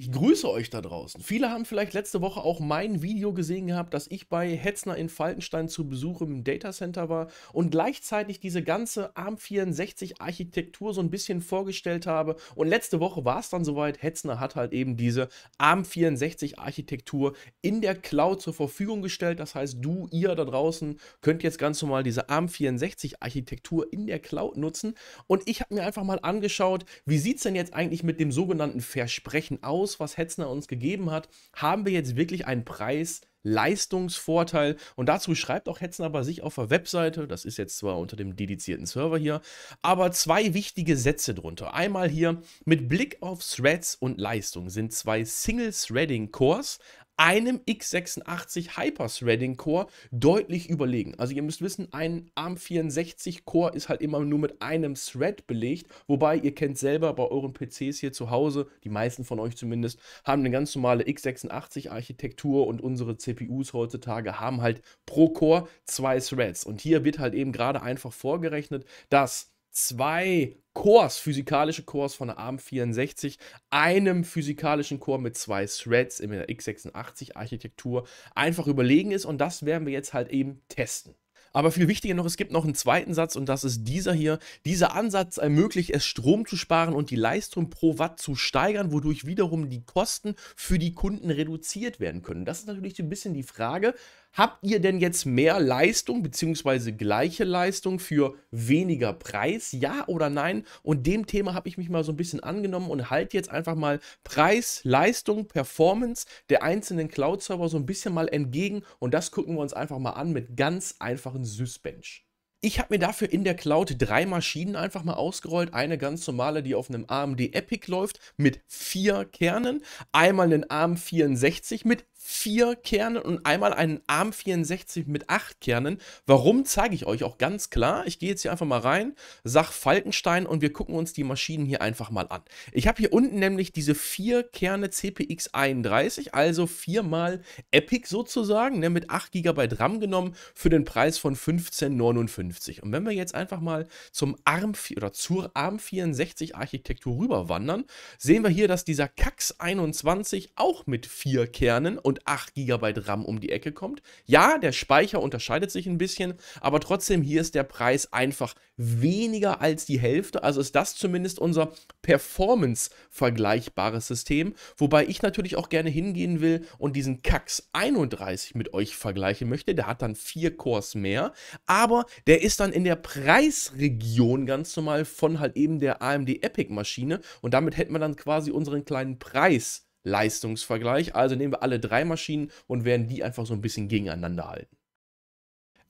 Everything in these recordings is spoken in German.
Ich grüße euch da draußen. Viele haben vielleicht letzte Woche auch mein Video gesehen gehabt, dass ich bei Hetzner in Falkenstein zu Besuch im Datacenter war und gleichzeitig diese ganze ARM64-Architektur so ein bisschen vorgestellt habe. Und letzte Woche war es dann soweit, Hetzner hat halt eben diese ARM64-Architektur in der Cloud zur Verfügung gestellt. Das heißt, du, ihr da draußen könnt jetzt ganz normal diese ARM64-Architektur in der Cloud nutzen. Und ich habe mir einfach mal angeschaut, wie sieht es denn jetzt eigentlich mit dem sogenannten Versprechen aus? Plus, was Hetzner uns gegeben hat, haben wir jetzt wirklich einen Preis, Leistungsvorteil. Und dazu schreibt auch Hetzner bei sich auf der Webseite, das ist jetzt zwar unter dem dedizierten Server hier, aber zwei wichtige Sätze drunter. Einmal hier, mit Blick auf Threads und Leistung sind zwei Single-Threading-Cores einem x86 Hyper-Threading Core deutlich überlegen. Also ihr müsst wissen, ein ARM64 Core ist halt immer nur mit einem Thread belegt, wobei ihr kennt selber bei euren PCs hier zu Hause, die meisten von euch zumindest, haben eine ganz normale x86 Architektur und unsere CPUs heutzutage haben halt pro Core zwei Threads und hier wird halt eben gerade einfach vorgerechnet, dass zwei Cores, physikalische Cores von der ARM64, einem physikalischen Core mit zwei Threads in der x86-Architektur einfach überlegen ist und das werden wir jetzt halt eben testen. Aber viel wichtiger noch, es gibt noch einen zweiten Satz und das ist dieser hier. Dieser Ansatz ermöglicht es, Strom zu sparen und die Leistung pro Watt zu steigern, wodurch wiederum die Kosten für die Kunden reduziert werden können. Das ist natürlich so ein bisschen die Frage, Habt ihr denn jetzt mehr Leistung bzw. gleiche Leistung für weniger Preis? Ja oder nein? Und dem Thema habe ich mich mal so ein bisschen angenommen und halte jetzt einfach mal Preis, Leistung, Performance der einzelnen Cloud-Server so ein bisschen mal entgegen und das gucken wir uns einfach mal an mit ganz einfachen Sysbench. Ich habe mir dafür in der Cloud drei Maschinen einfach mal ausgerollt. Eine ganz normale, die auf einem AMD Epic läuft mit vier Kernen. Einmal einen ARM64 mit vier Kernen und einmal einen ARM64 mit acht Kernen. Warum, zeige ich euch auch ganz klar. Ich gehe jetzt hier einfach mal rein, sag Falkenstein und wir gucken uns die Maschinen hier einfach mal an. Ich habe hier unten nämlich diese vier Kerne CPX 31, also viermal Epic sozusagen, ne, mit 8 GB RAM genommen für den Preis von 15,59. Und wenn wir jetzt einfach mal zum ARM oder zur ARM64 Architektur rüberwandern, sehen wir hier, dass dieser CAX 21 auch mit vier Kernen und mit 8 GB RAM um die Ecke kommt. Ja, der Speicher unterscheidet sich ein bisschen, aber trotzdem hier ist der Preis einfach weniger als die Hälfte. Also ist das zumindest unser Performance-vergleichbares System, wobei ich natürlich auch gerne hingehen will und diesen Kax 31 mit euch vergleichen möchte. Der hat dann vier Cores mehr, aber der ist dann in der Preisregion ganz normal von halt eben der AMD Epic Maschine und damit hätten wir dann quasi unseren kleinen Preis Leistungsvergleich. Also nehmen wir alle drei Maschinen und werden die einfach so ein bisschen gegeneinander halten.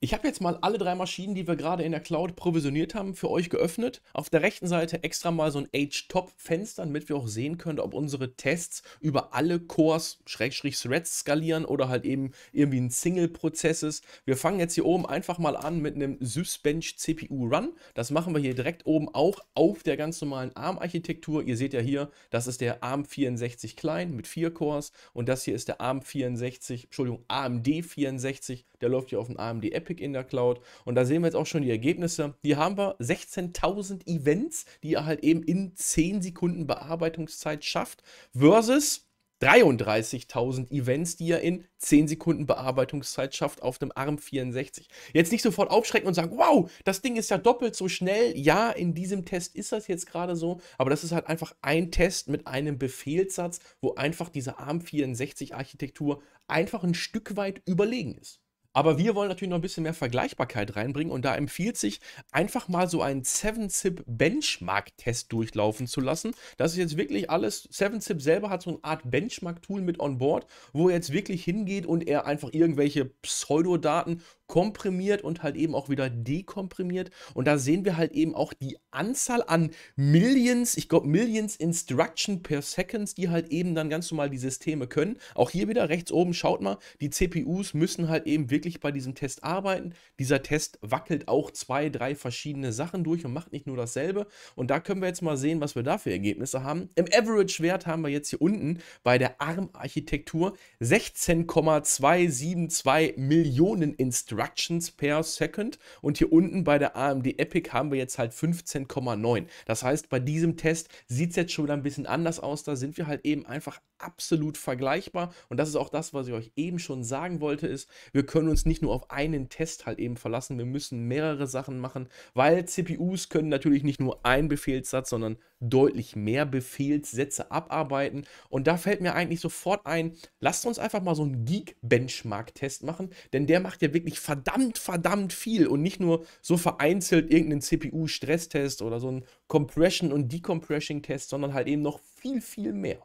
Ich habe jetzt mal alle drei Maschinen, die wir gerade in der Cloud provisioniert haben, für euch geöffnet. Auf der rechten Seite extra mal so ein H-Top-Fenster, damit wir auch sehen können, ob unsere Tests über alle Cores, Schrägstrich Threads skalieren oder halt eben irgendwie ein Single-Prozess ist. Wir fangen jetzt hier oben einfach mal an mit einem SysBench CPU Run. Das machen wir hier direkt oben auch auf der ganz normalen ARM-Architektur. Ihr seht ja hier, das ist der ARM 64 Klein mit vier Cores und das hier ist der ARM 64, Entschuldigung, AMD 64. Der läuft hier auf dem AMD App Epic in der Cloud. Und da sehen wir jetzt auch schon die Ergebnisse. Hier haben wir 16.000 Events, die ihr halt eben in 10 Sekunden Bearbeitungszeit schafft, versus 33.000 Events, die ihr in 10 Sekunden Bearbeitungszeit schafft auf dem ARM 64. Jetzt nicht sofort aufschrecken und sagen, wow, das Ding ist ja doppelt so schnell. Ja, in diesem Test ist das jetzt gerade so, aber das ist halt einfach ein Test mit einem Befehlssatz, wo einfach diese ARM 64 Architektur einfach ein Stück weit überlegen ist. Aber wir wollen natürlich noch ein bisschen mehr Vergleichbarkeit reinbringen und da empfiehlt sich einfach mal so einen 7-Zip Benchmark-Test durchlaufen zu lassen. Das ist jetzt wirklich alles. 7-Zip selber hat so eine Art Benchmark-Tool mit on board, wo er jetzt wirklich hingeht und er einfach irgendwelche Pseudodaten komprimiert und halt eben auch wieder dekomprimiert. Und da sehen wir halt eben auch die Anzahl an Millions, ich glaube Millions Instruction per Seconds, die halt eben dann ganz normal die Systeme können. Auch hier wieder rechts oben, schaut mal, die CPUs müssen halt eben wirklich bei diesem Test arbeiten. Dieser Test wackelt auch zwei, drei verschiedene Sachen durch und macht nicht nur dasselbe. Und da können wir jetzt mal sehen, was wir da für Ergebnisse haben. Im Average-Wert haben wir jetzt hier unten bei der ARM-Architektur 16,272 Millionen Instruction Instructions per Second und hier unten bei der AMD Epic haben wir jetzt halt 15,9. Das heißt, bei diesem Test sieht es jetzt schon wieder ein bisschen anders aus. Da sind wir halt eben einfach absolut vergleichbar und das ist auch das, was ich euch eben schon sagen wollte, ist, wir können uns nicht nur auf einen Test halt eben verlassen, wir müssen mehrere Sachen machen, weil CPUs können natürlich nicht nur ein Befehlssatz, sondern deutlich mehr Befehlssätze abarbeiten. Und da fällt mir eigentlich sofort ein, lasst uns einfach mal so einen Geek-Benchmark-Test machen, denn der macht ja wirklich verdammt, verdammt viel und nicht nur so vereinzelt irgendeinen CPU-Stresstest oder so einen Compression- und Decompression-Test, sondern halt eben noch viel, viel mehr.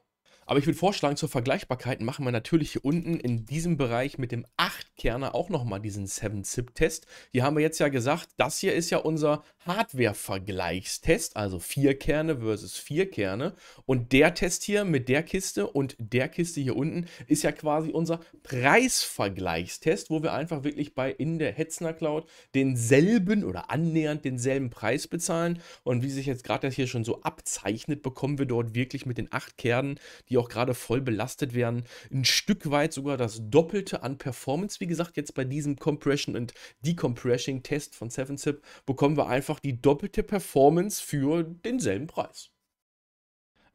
Aber ich würde vorschlagen, zur Vergleichbarkeit machen wir natürlich hier unten in diesem Bereich mit dem 8-Kerner auch nochmal diesen 7-Zip-Test. Hier haben wir jetzt ja gesagt, das hier ist ja unser Hardware-Vergleichstest, also 4 Kerne versus 4 Kerne. Und der Test hier mit der Kiste und der Kiste hier unten ist ja quasi unser Preisvergleichstest, wo wir einfach wirklich bei in der Hetzner Cloud denselben oder annähernd denselben Preis bezahlen. Und wie sich jetzt gerade das hier schon so abzeichnet, bekommen wir dort wirklich mit den 8 Kernen die die auch gerade voll belastet werden, ein Stück weit sogar das Doppelte an Performance. Wie gesagt, jetzt bei diesem Compression und decompression Test von 7-Zip bekommen wir einfach die doppelte Performance für denselben Preis.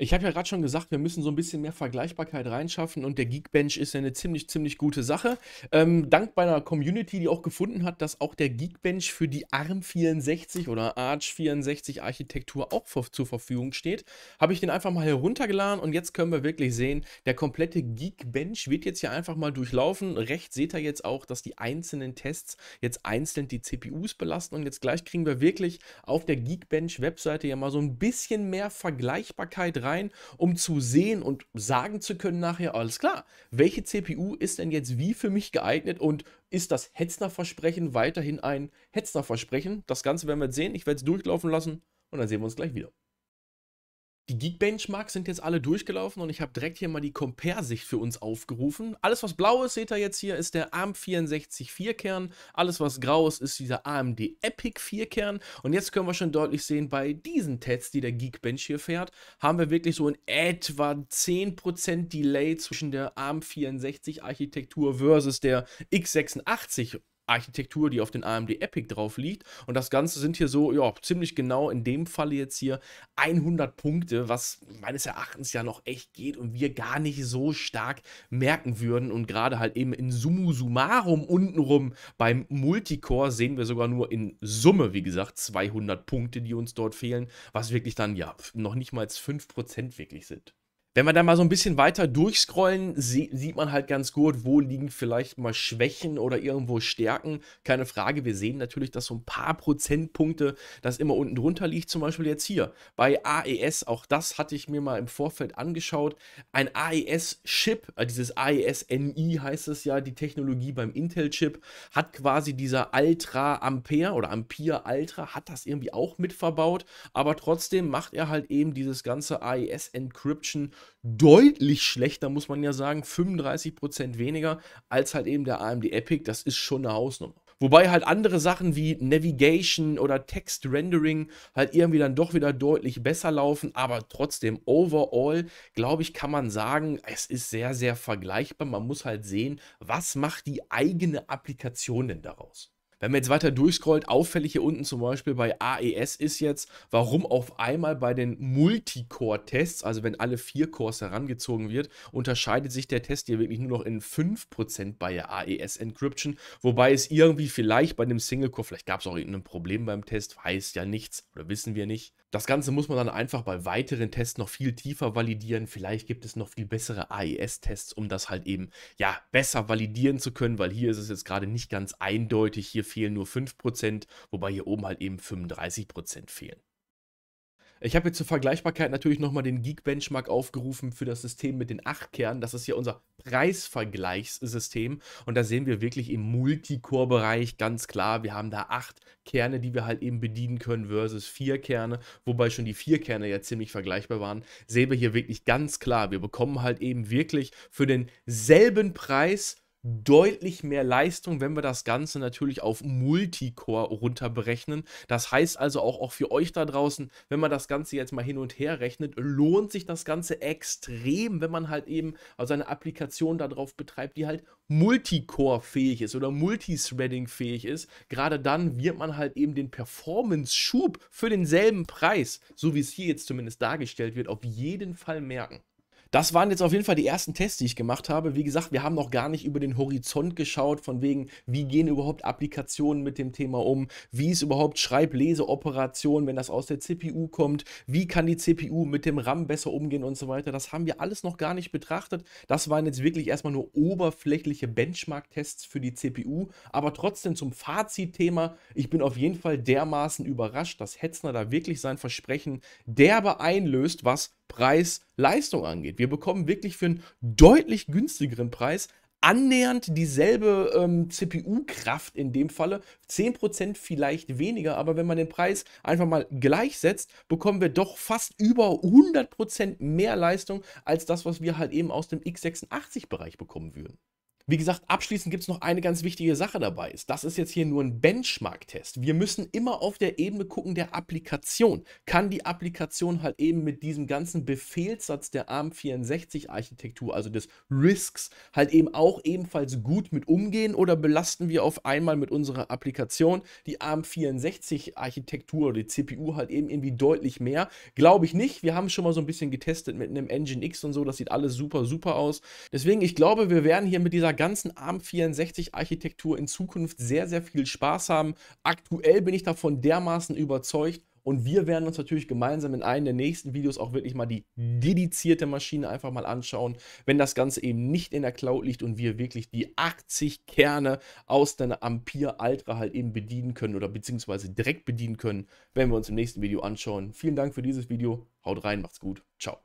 Ich habe ja gerade schon gesagt, wir müssen so ein bisschen mehr Vergleichbarkeit reinschaffen und der Geekbench ist ja eine ziemlich, ziemlich gute Sache. Ähm, dank meiner Community, die auch gefunden hat, dass auch der Geekbench für die ARM64 oder Arch64 Architektur auch vor, zur Verfügung steht, habe ich den einfach mal heruntergeladen und jetzt können wir wirklich sehen, der komplette Geekbench wird jetzt hier einfach mal durchlaufen. Rechts seht ihr jetzt auch, dass die einzelnen Tests jetzt einzeln die CPUs belasten und jetzt gleich kriegen wir wirklich auf der Geekbench-Webseite ja mal so ein bisschen mehr Vergleichbarkeit rein rein, um zu sehen und sagen zu können nachher, alles klar, welche CPU ist denn jetzt wie für mich geeignet und ist das Hetzner-Versprechen weiterhin ein Hetzner-Versprechen? Das Ganze werden wir jetzt sehen. Ich werde es durchlaufen lassen und dann sehen wir uns gleich wieder. Die Geekbenchmarks sind jetzt alle durchgelaufen und ich habe direkt hier mal die Compare-Sicht für uns aufgerufen. Alles, was blau ist, seht ihr jetzt hier, ist der ARM 64 4-Kern. Alles, was grau ist, ist dieser AMD Epic 4-Kern. Und jetzt können wir schon deutlich sehen, bei diesen Tests, die der Geekbench hier fährt, haben wir wirklich so in etwa 10% Delay zwischen der ARM 64-Architektur versus der x86 Architektur, die auf den AMD Epic drauf liegt. Und das Ganze sind hier so, ja, ziemlich genau in dem Fall jetzt hier 100 Punkte, was meines Erachtens ja noch echt geht und wir gar nicht so stark merken würden. Und gerade halt eben in Summu Summarum untenrum beim Multicore sehen wir sogar nur in Summe, wie gesagt, 200 Punkte, die uns dort fehlen, was wirklich dann ja noch nicht mal 5% wirklich sind. Wenn wir da mal so ein bisschen weiter durchscrollen, sieht man halt ganz gut, wo liegen vielleicht mal Schwächen oder irgendwo Stärken. Keine Frage, wir sehen natürlich, dass so ein paar Prozentpunkte das immer unten drunter liegt. Zum Beispiel jetzt hier bei AES, auch das hatte ich mir mal im Vorfeld angeschaut. Ein AES-Chip, äh, dieses AES-NI heißt es ja, die Technologie beim Intel-Chip, hat quasi dieser Ultra Ampere oder Ampere Ultra, hat das irgendwie auch mit verbaut. Aber trotzdem macht er halt eben dieses ganze AES-Encryption deutlich schlechter, muss man ja sagen. 35% weniger als halt eben der AMD Epic. Das ist schon eine Hausnummer. Wobei halt andere Sachen wie Navigation oder Text Rendering halt irgendwie dann doch wieder deutlich besser laufen, aber trotzdem overall, glaube ich, kann man sagen, es ist sehr, sehr vergleichbar. Man muss halt sehen, was macht die eigene Applikation denn daraus? Wenn man jetzt weiter durchscrollt, auffällig hier unten zum Beispiel bei AES ist jetzt, warum auf einmal bei den Multicore-Tests, also wenn alle vier Cores herangezogen wird, unterscheidet sich der Test hier wirklich nur noch in 5% bei der AES-Encryption, wobei es irgendwie vielleicht bei dem Single-Core, vielleicht gab es auch irgendein Problem beim Test, weiß ja nichts oder wissen wir nicht. Das Ganze muss man dann einfach bei weiteren Tests noch viel tiefer validieren. Vielleicht gibt es noch viel bessere AES-Tests, um das halt eben ja besser validieren zu können, weil hier ist es jetzt gerade nicht ganz eindeutig. Hier fehlen nur 5%, wobei hier oben halt eben 35% fehlen. Ich habe jetzt zur Vergleichbarkeit natürlich nochmal den Geek-Benchmark aufgerufen für das System mit den 8 Kernen. Das ist ja unser Preisvergleichssystem. Und da sehen wir wirklich im Multicore-Bereich ganz klar, wir haben da 8 Kerne, die wir halt eben bedienen können versus 4 Kerne. Wobei schon die 4 Kerne ja ziemlich vergleichbar waren. Sehen wir hier wirklich ganz klar, wir bekommen halt eben wirklich für denselben Preis deutlich mehr Leistung, wenn wir das Ganze natürlich auf Multicore runterberechnen. Das heißt also auch, auch für euch da draußen, wenn man das Ganze jetzt mal hin und her rechnet, lohnt sich das Ganze extrem, wenn man halt eben also eine Applikation darauf betreibt, die halt Multicore-fähig ist oder Multithreading-fähig ist. Gerade dann wird man halt eben den Performance-Schub für denselben Preis, so wie es hier jetzt zumindest dargestellt wird, auf jeden Fall merken das waren jetzt auf jeden Fall die ersten Tests, die ich gemacht habe. Wie gesagt, wir haben noch gar nicht über den Horizont geschaut, von wegen, wie gehen überhaupt Applikationen mit dem Thema um, wie ist überhaupt Schreib-Lese-Operation, wenn das aus der CPU kommt, wie kann die CPU mit dem RAM besser umgehen und so weiter. Das haben wir alles noch gar nicht betrachtet. Das waren jetzt wirklich erstmal nur oberflächliche Benchmark-Tests für die CPU. Aber trotzdem zum Fazit-Thema, ich bin auf jeden Fall dermaßen überrascht, dass Hetzner da wirklich sein Versprechen derbe einlöst, was Preis-Leistung angeht. Wir bekommen wirklich für einen deutlich günstigeren Preis annähernd dieselbe ähm, CPU-Kraft in dem Falle, 10% vielleicht weniger, aber wenn man den Preis einfach mal gleichsetzt, bekommen wir doch fast über 100% mehr Leistung als das, was wir halt eben aus dem x86-Bereich bekommen würden. Wie gesagt, abschließend gibt es noch eine ganz wichtige Sache dabei. Das ist jetzt hier nur ein Benchmark-Test. Wir müssen immer auf der Ebene gucken der Applikation. Kann die Applikation halt eben mit diesem ganzen Befehlssatz der ARM64-Architektur, also des RISCs, halt eben auch ebenfalls gut mit umgehen oder belasten wir auf einmal mit unserer Applikation die ARM64-Architektur oder die CPU halt eben irgendwie deutlich mehr? Glaube ich nicht. Wir haben schon mal so ein bisschen getestet mit einem Engine X und so. Das sieht alles super, super aus. Deswegen, ich glaube, wir werden hier mit dieser ganzen ARM64-Architektur in Zukunft sehr, sehr viel Spaß haben. Aktuell bin ich davon dermaßen überzeugt und wir werden uns natürlich gemeinsam in einem der nächsten Videos auch wirklich mal die dedizierte Maschine einfach mal anschauen, wenn das Ganze eben nicht in der Cloud liegt und wir wirklich die 80 Kerne aus der Ampere Altra halt eben bedienen können oder beziehungsweise direkt bedienen können, wenn wir uns im nächsten Video anschauen. Vielen Dank für dieses Video. Haut rein, macht's gut. Ciao.